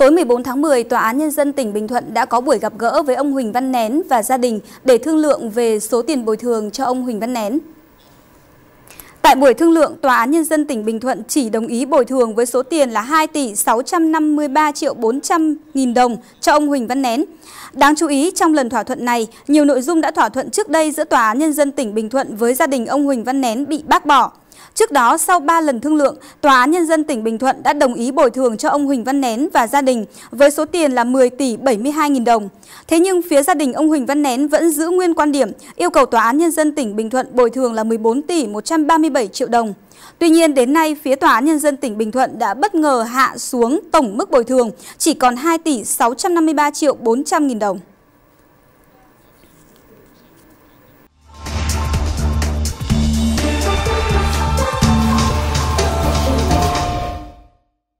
Tối 14 tháng 10, Tòa án Nhân dân tỉnh Bình Thuận đã có buổi gặp gỡ với ông Huỳnh Văn Nén và gia đình để thương lượng về số tiền bồi thường cho ông Huỳnh Văn Nén. Tại buổi thương lượng, Tòa án Nhân dân tỉnh Bình Thuận chỉ đồng ý bồi thường với số tiền là 2 tỷ 653 triệu 400 nghìn đồng cho ông Huỳnh Văn Nén. Đáng chú ý, trong lần thỏa thuận này, nhiều nội dung đã thỏa thuận trước đây giữa Tòa án Nhân dân tỉnh Bình Thuận với gia đình ông Huỳnh Văn Nén bị bác bỏ. Trước đó, sau 3 lần thương lượng, Tòa án Nhân dân tỉnh Bình Thuận đã đồng ý bồi thường cho ông Huỳnh Văn Nén và gia đình với số tiền là 10 tỷ 72 nghìn đồng. Thế nhưng phía gia đình ông Huỳnh Văn Nén vẫn giữ nguyên quan điểm yêu cầu Tòa án Nhân dân tỉnh Bình Thuận bồi thường là 14 tỷ 137 triệu đồng. Tuy nhiên, đến nay, phía Tòa án Nhân dân tỉnh Bình Thuận đã bất ngờ hạ xuống tổng mức bồi thường chỉ còn 2 tỷ 653 triệu 400 nghìn đồng.